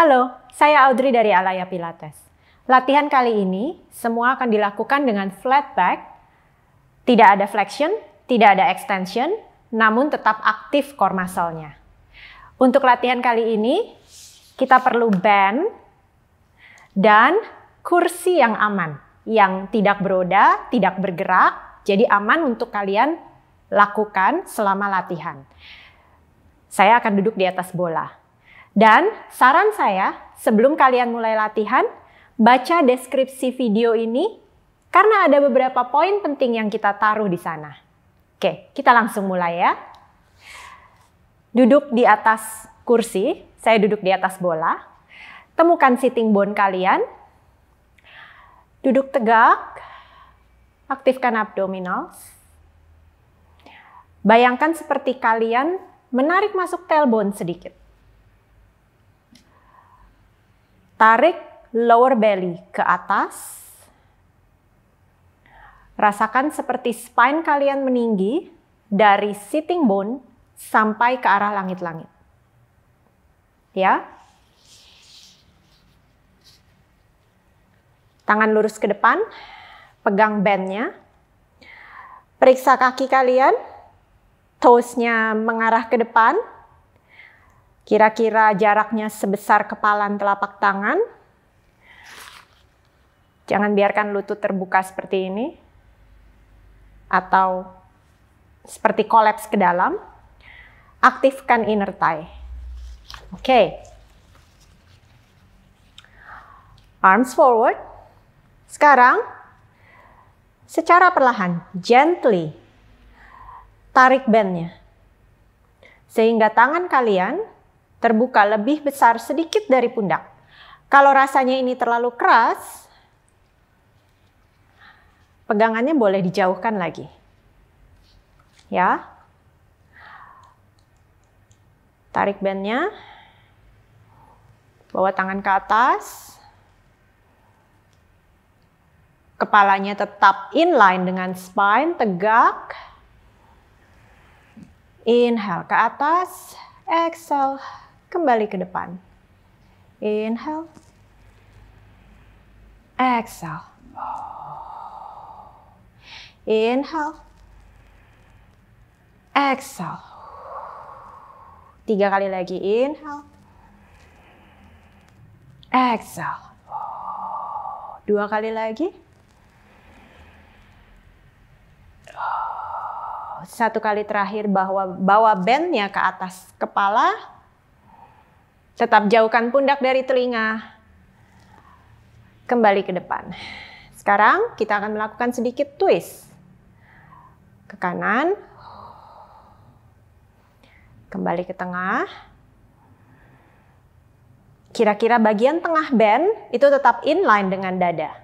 Halo, saya Audrey dari Alaya Pilates. Latihan kali ini semua akan dilakukan dengan flat back, tidak ada flexion, tidak ada extension, namun tetap aktif core muscle-nya. Untuk latihan kali ini, kita perlu band dan kursi yang aman, yang tidak beroda, tidak bergerak, jadi aman untuk kalian lakukan selama latihan. Saya akan duduk di atas bola. Dan saran saya, sebelum kalian mulai latihan, baca deskripsi video ini karena ada beberapa poin penting yang kita taruh di sana. Oke, kita langsung mulai ya. Duduk di atas kursi, saya duduk di atas bola. Temukan sitting bone kalian. Duduk tegak. Aktifkan abdominal. Bayangkan seperti kalian menarik masuk tailbone sedikit. Tarik lower belly ke atas. Rasakan seperti spine kalian meninggi dari sitting bone sampai ke arah langit-langit. Ya. Tangan lurus ke depan, pegang bandnya. Periksa kaki kalian, toesnya mengarah ke depan, Kira-kira jaraknya sebesar kepalan telapak tangan. Jangan biarkan lutut terbuka seperti ini. Atau seperti kolaps ke dalam. Aktifkan inner thigh. Oke. Okay. Arms forward. Sekarang, secara perlahan, gently, tarik bandnya. Sehingga tangan kalian terbuka lebih besar sedikit dari pundak. Kalau rasanya ini terlalu keras, pegangannya boleh dijauhkan lagi. Ya. Tarik bandnya. Bawa tangan ke atas. Kepalanya tetap inline dengan spine, tegak. Inhale ke atas, exhale Kembali ke depan. Inhale. Exhale. Inhale. Exhale. Tiga kali lagi. Inhale. Exhale. Dua kali lagi. Satu kali terakhir bahwa bawa bandnya ke atas kepala, Tetap jauhkan pundak dari telinga. Kembali ke depan. Sekarang kita akan melakukan sedikit twist. Ke kanan. Kembali ke tengah. Kira-kira bagian tengah band itu tetap inline dengan dada.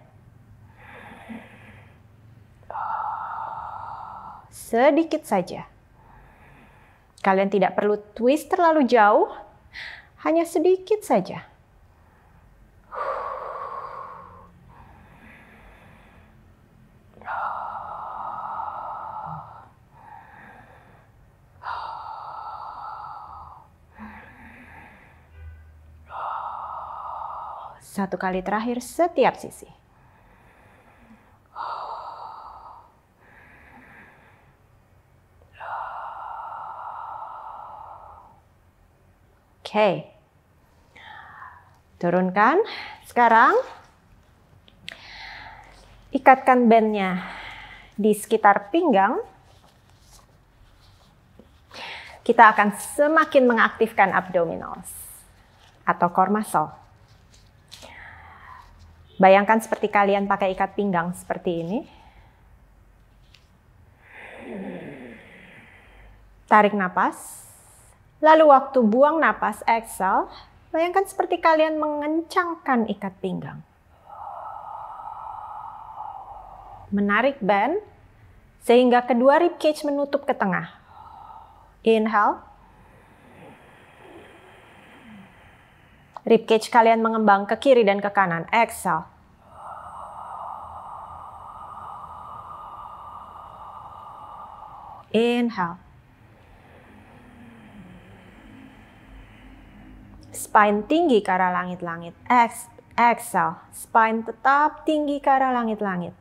Sedikit saja. Kalian tidak perlu twist terlalu jauh, hanya sedikit saja. Satu kali terakhir setiap sisi. Oke. Turunkan. Sekarang ikatkan bandnya di sekitar pinggang. Kita akan semakin mengaktifkan abdominals atau core muscle. Bayangkan seperti kalian pakai ikat pinggang seperti ini. Tarik napas. Lalu waktu buang napas exhale, bayangkan seperti kalian mengencangkan ikat pinggang. Menarik band sehingga kedua rib cage menutup ke tengah. Inhale. Rib cage kalian mengembang ke kiri dan ke kanan. Exhale. Inhale. spine tinggi ke arah langit-langit. exhale, spine tetap tinggi ke arah langit-langit.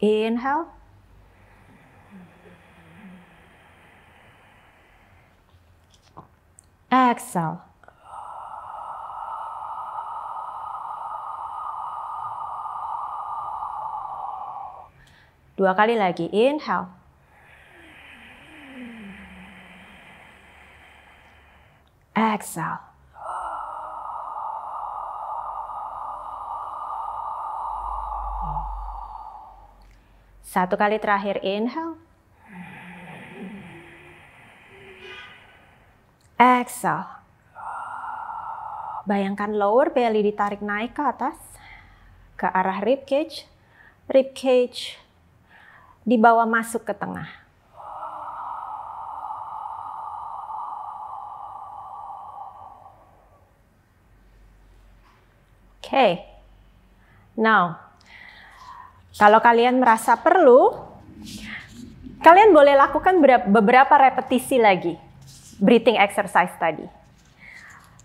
Inhale. Exhale. Dua kali lagi, inhale. Exhale. Satu kali terakhir, inhale. Exhale. Bayangkan lower belly ditarik naik ke atas, ke arah rib cage. Rib cage dibawa masuk ke tengah. Okay. Now, kalau kalian merasa perlu, kalian boleh lakukan beberapa repetisi lagi breathing exercise tadi.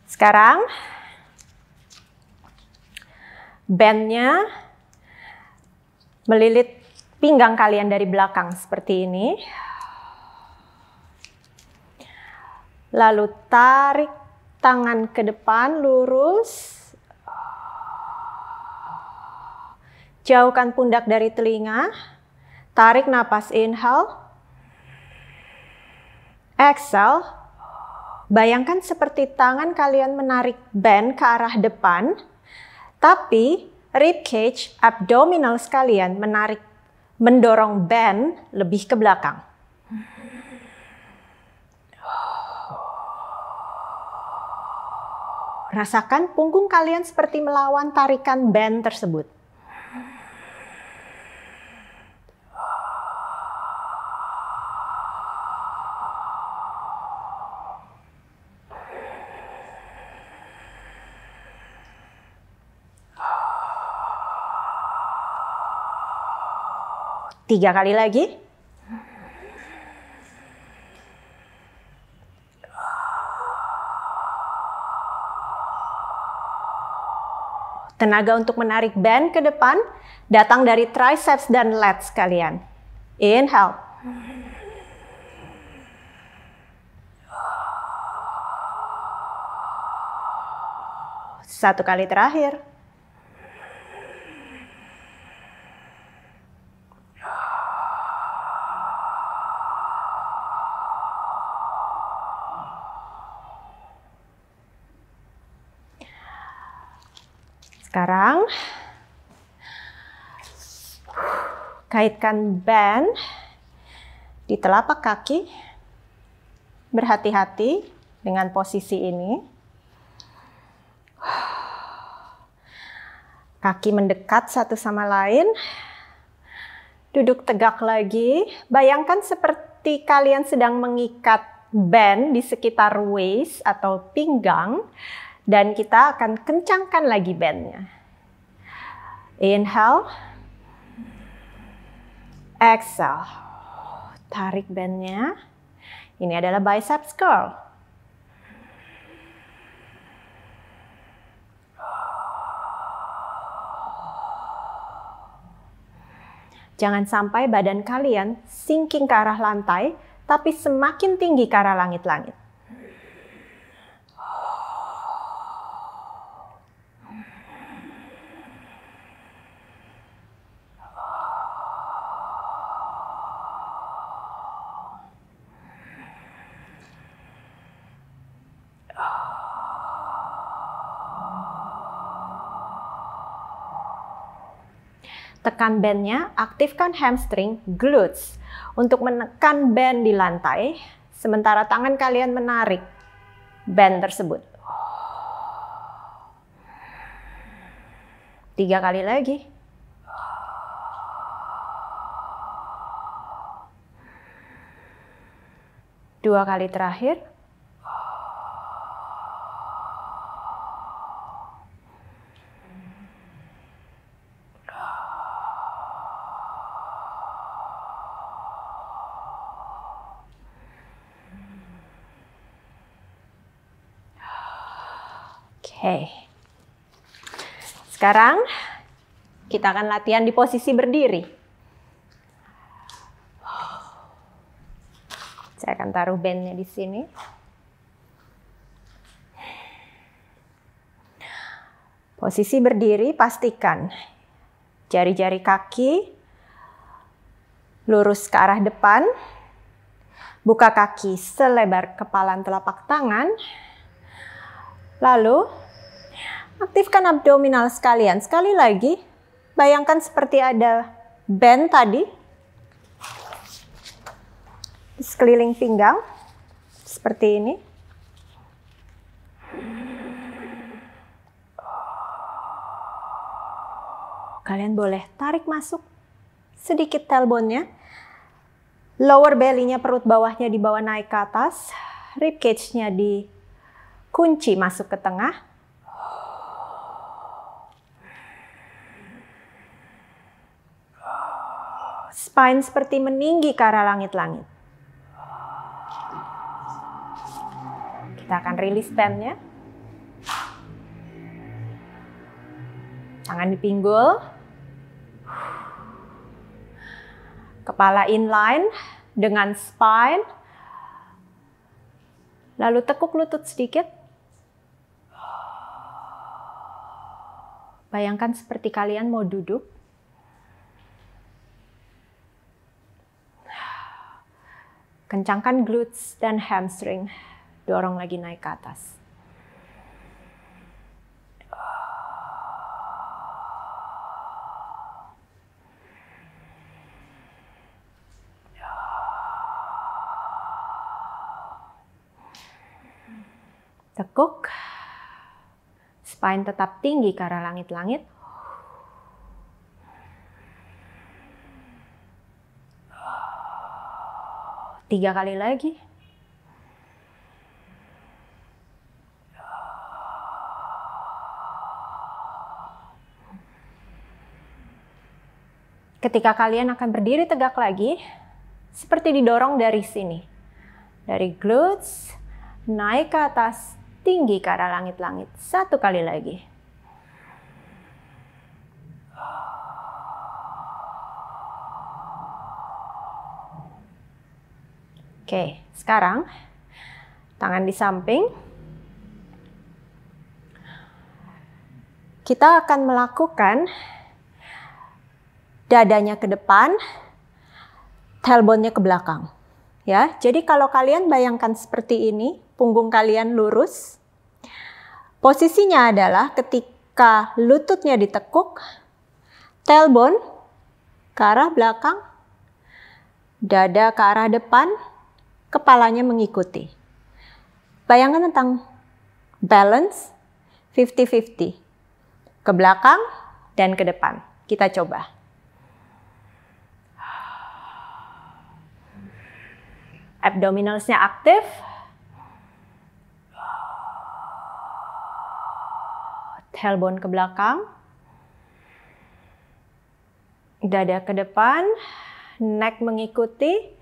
Sekarang bandnya melilit pinggang kalian dari belakang seperti ini. Lalu tarik tangan ke depan lurus. Jauhkan pundak dari telinga. Tarik napas inhale. Exhale. Bayangkan seperti tangan kalian menarik band ke arah depan, tapi rib cage abdominal sekalian menarik mendorong band lebih ke belakang. Rasakan punggung kalian seperti melawan tarikan band tersebut. Tiga kali lagi. Tenaga untuk menarik band ke depan datang dari triceps dan lats kalian. Inhale. Satu kali terakhir. Sekarang kaitkan band di telapak kaki. Berhati-hati dengan posisi ini. Kaki mendekat satu sama lain. Duduk tegak lagi. Bayangkan seperti kalian sedang mengikat band di sekitar waist atau pinggang dan kita akan kencangkan lagi bandnya. Inhale. Exhale. Tarik bandnya. Ini adalah biceps curl. Jangan sampai badan kalian sinking ke arah lantai, tapi semakin tinggi ke arah langit-langit. Tekan bandnya, aktifkan hamstring, glutes untuk menekan band di lantai, sementara tangan kalian menarik band tersebut. Tiga kali lagi. Dua kali terakhir. Hey. Sekarang kita akan latihan di posisi berdiri. Saya akan taruh bandnya di sini. Posisi berdiri pastikan jari-jari kaki lurus ke arah depan. Buka kaki selebar kepalan telapak tangan. Lalu Aktifkan abdominal sekalian. Sekali lagi, bayangkan seperti ada band tadi di sekeliling pinggang seperti ini. Kalian boleh tarik masuk sedikit tailbone-nya. Lower belly-nya perut bawahnya dibawa naik ke atas. Rib cage-nya dikunci masuk ke tengah. Spine seperti meninggi ke arah langit-langit. Kita akan rilis bandnya. Tangan dipinggul. Kepala inline dengan spine. Lalu tekuk lutut sedikit. Bayangkan seperti kalian mau duduk Kencangkan glutes dan hamstring. Dorong lagi naik ke atas. Tekuk. Spine tetap tinggi ke arah langit-langit. tiga kali lagi. Ketika kalian akan berdiri tegak lagi, seperti didorong dari sini. Dari glutes, naik ke atas, tinggi ke arah langit-langit. Satu kali lagi. Oke, sekarang tangan di samping. Kita akan melakukan dadanya ke depan, tailbone-nya ke belakang. Ya, jadi kalau kalian bayangkan seperti ini, punggung kalian lurus. Posisinya adalah ketika lututnya ditekuk, tailbone ke arah belakang, dada ke arah depan, kepalanya mengikuti. bayangkan tentang balance 50-50. Ke belakang dan ke depan. Kita coba. Abdominalsnya aktif. Tailbone ke belakang. Dada ke depan. Neck mengikuti.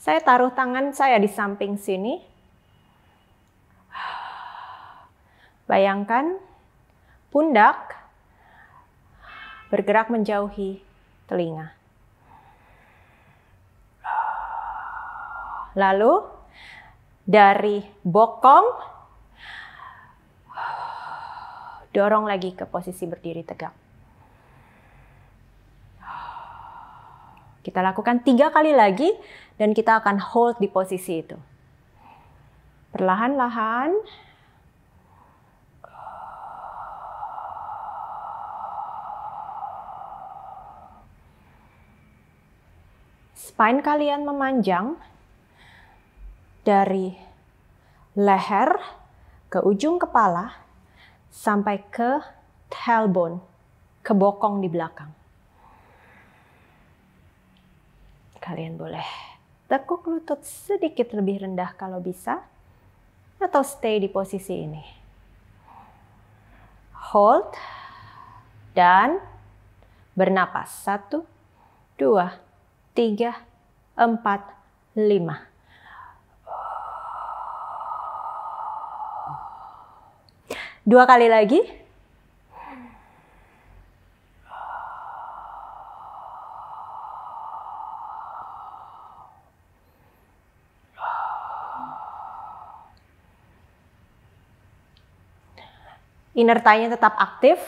Saya taruh tangan saya di samping sini. Bayangkan pundak bergerak menjauhi telinga. Lalu dari bokong dorong lagi ke posisi berdiri tegak. Kita lakukan tiga kali lagi dan kita akan hold di posisi itu. Perlahan-lahan. Spine kalian memanjang dari leher ke ujung kepala sampai ke tailbone, ke bokong di belakang. Kalian boleh tekuk lutut sedikit lebih rendah kalau bisa, atau stay di posisi ini. Hold dan bernapas. Satu, dua, tiga, empat, lima. Dua kali lagi. inner thigh nya tetap aktif,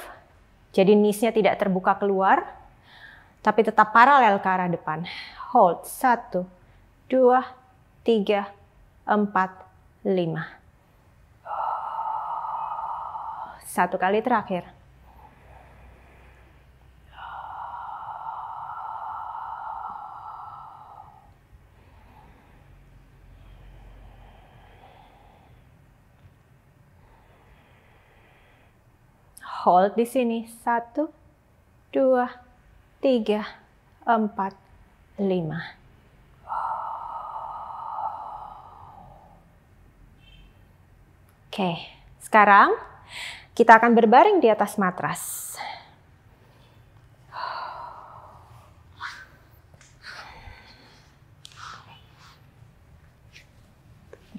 jadi knees-nya tidak terbuka keluar, tapi tetap paralel ke arah depan. Hold, satu, dua, tiga, empat, lima. Satu kali terakhir. hold di sini. Satu, dua, tiga, empat, lima. Oke, sekarang kita akan berbaring di atas matras.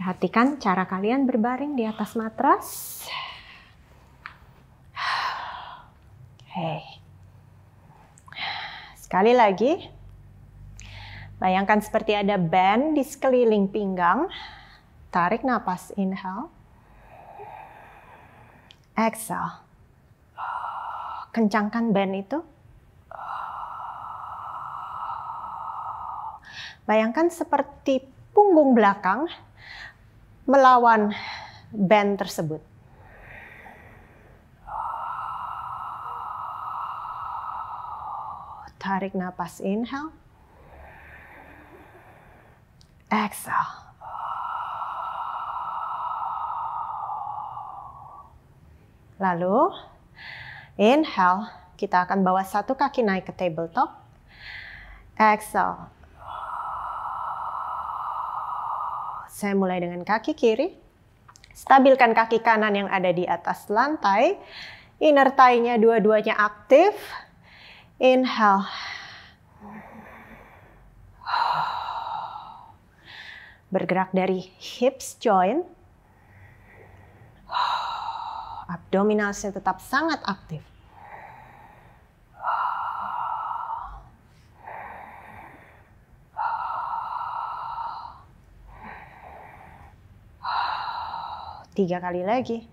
Perhatikan cara kalian berbaring di atas matras. Hey. Sekali lagi, bayangkan seperti ada band di sekeliling pinggang. Tarik nafas, inhale. Exhale. Kencangkan band itu. Bayangkan seperti punggung belakang melawan band tersebut. Tarik nafas, inhale. Exhale. Lalu, inhale, kita akan bawa satu kaki naik ke tabletop. Exhale. Saya mulai dengan kaki kiri. Stabilkan kaki kanan yang ada di atas lantai. Inner thigh-nya dua-duanya aktif. Inhale. Bergerak dari hips joint. Abdominalnya tetap sangat aktif. Tiga kali lagi.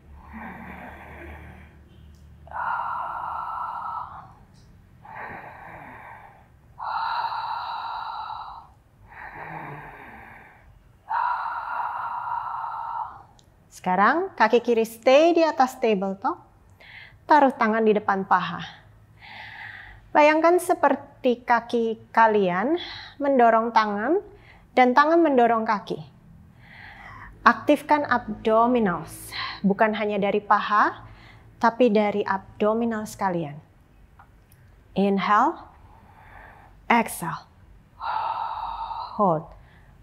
Sekarang kaki kiri stay di atas tabletop. Taruh tangan di depan paha. Bayangkan seperti kaki kalian mendorong tangan dan tangan mendorong kaki. Aktifkan abdominals, bukan hanya dari paha, tapi dari abdominals kalian. Inhale, exhale. Hold.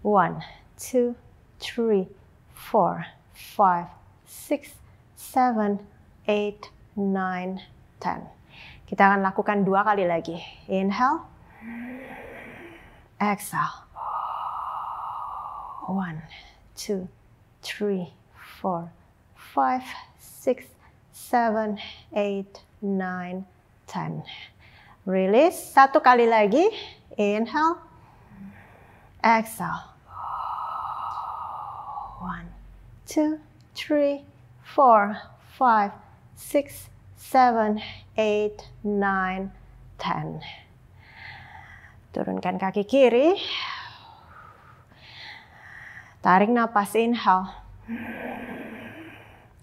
One, two, three, four. Five, six, seven, eight, nine, ten. Kita akan lakukan dua kali lagi. Inhale. Exhale. One, two, three, four, five, six, seven, eight, nine, ten. Release. Satu kali lagi. Inhale. Exhale. two, three, four, five, six, seven, eight, nine, ten. Turunkan kaki kiri. Tarik napas inhale.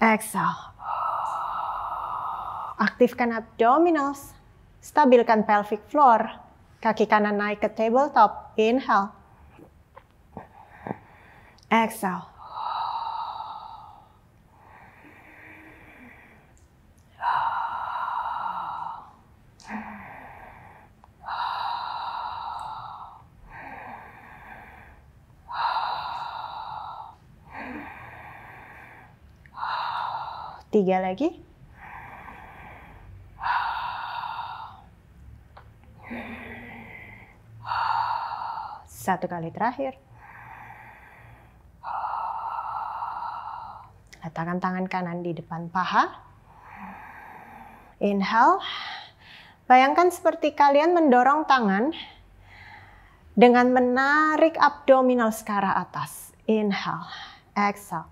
Exhale. Aktifkan abdominals. Stabilkan pelvic floor. Kaki kanan naik ke tabletop. Inhale. Exhale. Tiga lagi. Satu kali terakhir. Letakkan tangan kanan di depan paha. Inhale. Bayangkan seperti kalian mendorong tangan dengan menarik abdominal sekarang atas. Inhale, exhale.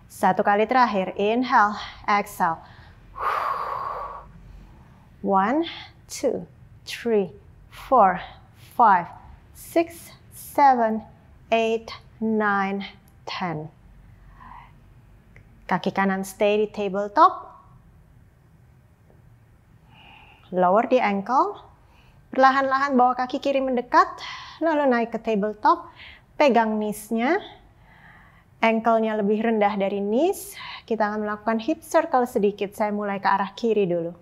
Satu kali terakhir, inhale, exhale. One, two, three, four, five, six, seven, eight, nine, ten. Kaki kanan stay di tabletop. Lower di ankle. Perlahan-lahan bawa kaki kiri mendekat, lalu naik ke tabletop. Pegang knees-nya, ankle-nya lebih rendah dari knees, kita akan melakukan hip circle sedikit. Saya mulai ke arah kiri dulu.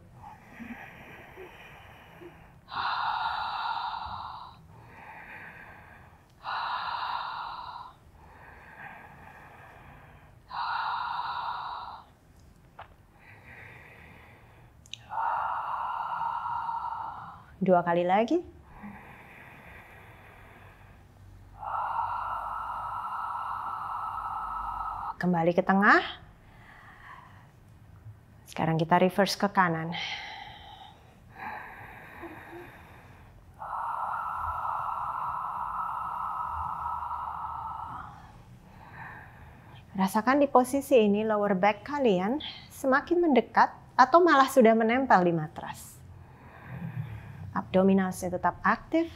Dua kali lagi. kembali ke tengah. Sekarang kita reverse ke kanan. Rasakan di posisi ini lower back kalian semakin mendekat atau malah sudah menempel di matras. Abdominalnya tetap aktif,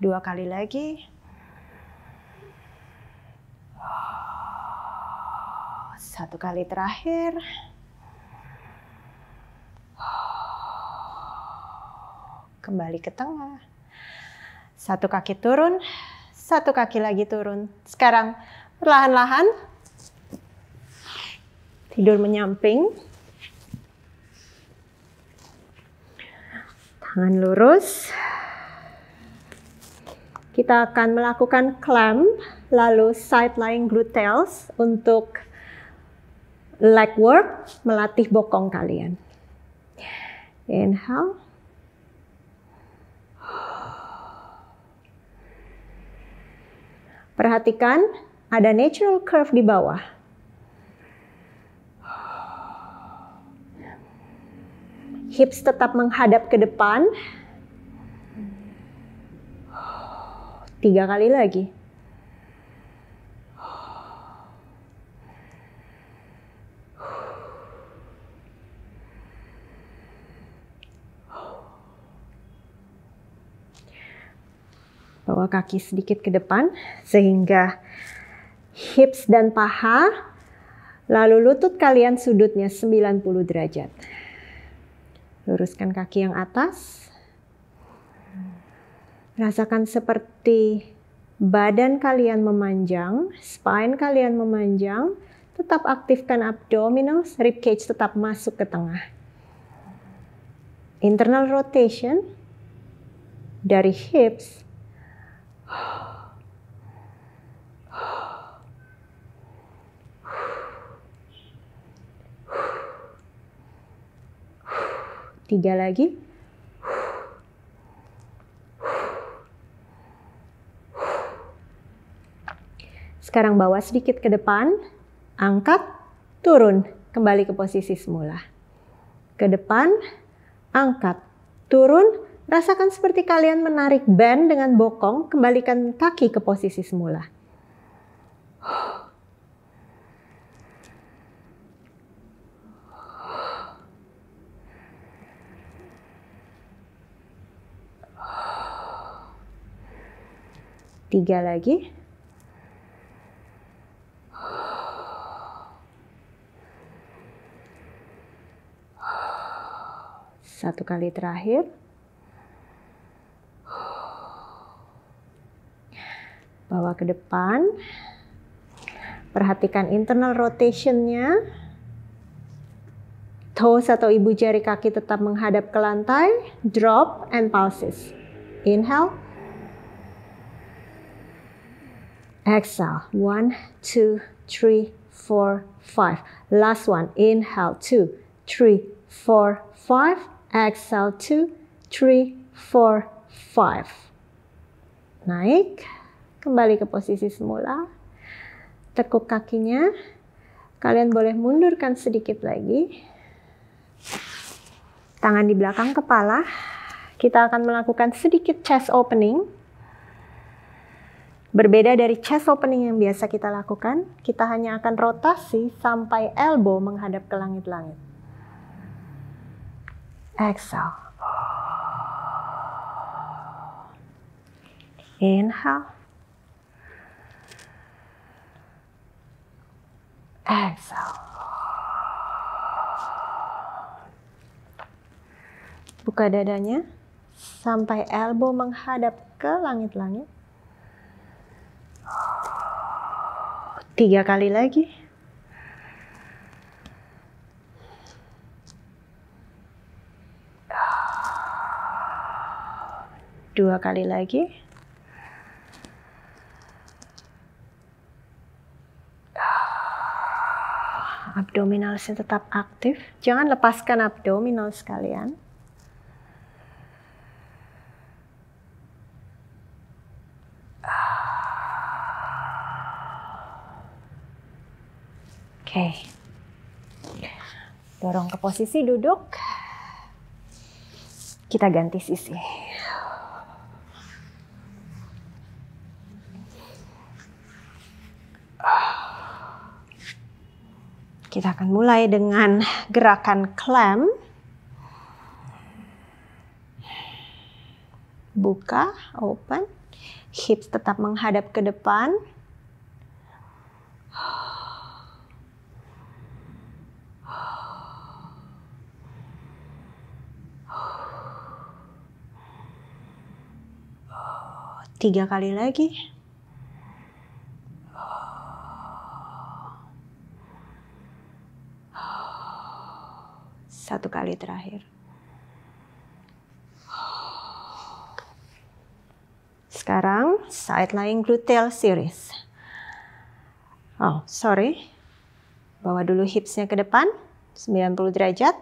Dua kali lagi. Satu kali terakhir. Kembali ke tengah. Satu kaki turun, satu kaki lagi turun. Sekarang perlahan-lahan tidur menyamping. Tangan lurus. Kita akan melakukan clamp, lalu side lying gluteals untuk leg work, melatih bokong kalian. Inhale. Perhatikan ada natural curve di bawah. Hips tetap menghadap ke depan. tiga kali lagi. Bawa kaki sedikit ke depan sehingga hips dan paha lalu lutut kalian sudutnya 90 derajat. Luruskan kaki yang atas. Rasakan seperti badan kalian memanjang, spine kalian memanjang, tetap aktifkan abdominal, rib cage tetap masuk ke tengah. Internal rotation dari hips tiga lagi Sekarang bawa sedikit ke depan, angkat, turun, kembali ke posisi semula. Ke depan, angkat, turun, rasakan seperti kalian menarik band dengan bokong, kembalikan kaki ke posisi semula. Tiga lagi. satu kali terakhir. Bawa ke depan. Perhatikan internal rotationnya. Toes atau ibu jari kaki tetap menghadap ke lantai. Drop and pulses. Inhale. Exhale. One, two, three, four, five. Last one. Inhale. Two, three, four, five exhale 2, 3, 4, 5. Naik, kembali ke posisi semula. Tekuk kakinya. Kalian boleh mundurkan sedikit lagi. Tangan di belakang kepala. Kita akan melakukan sedikit chest opening. Berbeda dari chest opening yang biasa kita lakukan, kita hanya akan rotasi sampai elbow menghadap ke langit-langit. Exhale. Inhale. Exhale. Buka dadanya sampai elbow menghadap ke langit-langit. Tiga kali lagi. dua kali lagi abdominalsnya tetap aktif jangan lepaskan abdominal sekalian Oke. Okay. Dorong ke posisi duduk. Kita ganti sisi. Kita akan mulai dengan gerakan clam. Buka, open. Hips tetap menghadap ke depan. Tiga kali lagi. satu kali terakhir. Sekarang side lying gluteal series. Oh, sorry. Bawa dulu hipsnya ke depan, 90 derajat.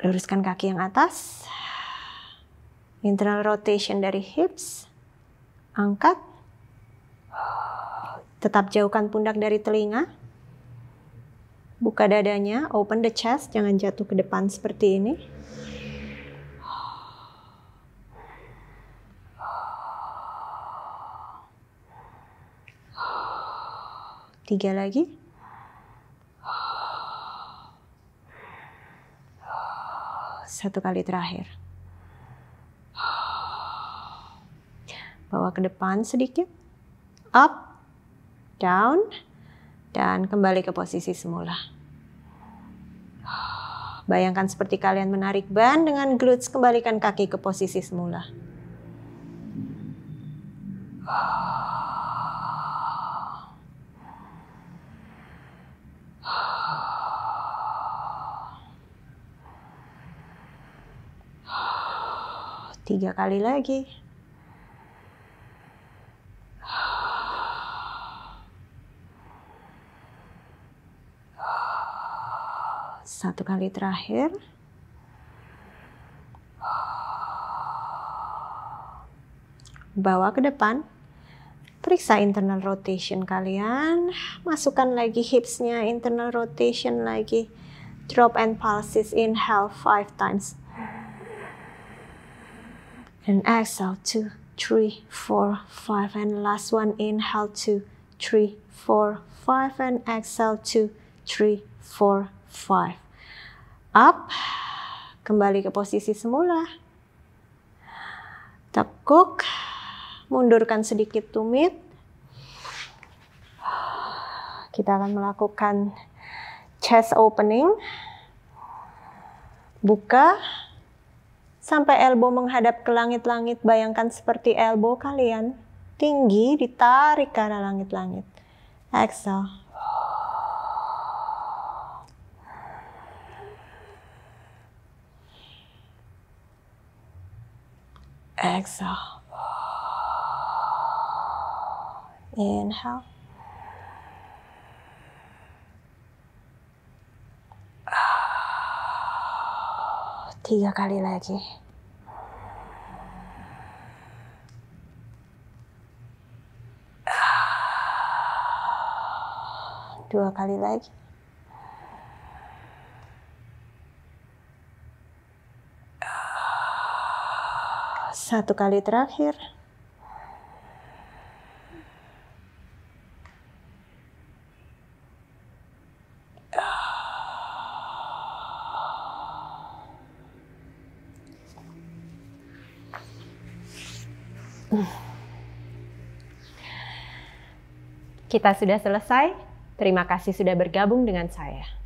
Luruskan kaki yang atas. Internal rotation dari hips. Angkat. Tetap jauhkan pundak dari telinga. Buka dadanya, open the chest, jangan jatuh ke depan seperti ini. Tiga lagi. Satu kali terakhir. Bawa ke depan sedikit. Up, down, dan kembali ke posisi semula. Bayangkan seperti kalian menarik ban dengan glutes kembalikan kaki ke posisi semula. Tiga kali lagi. satu kali terakhir. Bawa ke depan. Periksa internal rotation kalian. Masukkan lagi hipsnya, internal rotation lagi. Drop and pulses, inhale five times. And exhale, two, three, four, five. And last one, inhale, two, three, four, five. And exhale, two, three, four, five. Up, kembali ke posisi semula. Tekuk, mundurkan sedikit tumit. Kita akan melakukan chest opening. Buka sampai elbow menghadap ke langit-langit. Bayangkan seperti elbow kalian tinggi ditarik ke arah langit-langit. Exhale. Exhale. Inhale. Tiga kali lagi. Dua kali lagi. satu kali terakhir Kita sudah selesai. Terima kasih sudah bergabung dengan saya.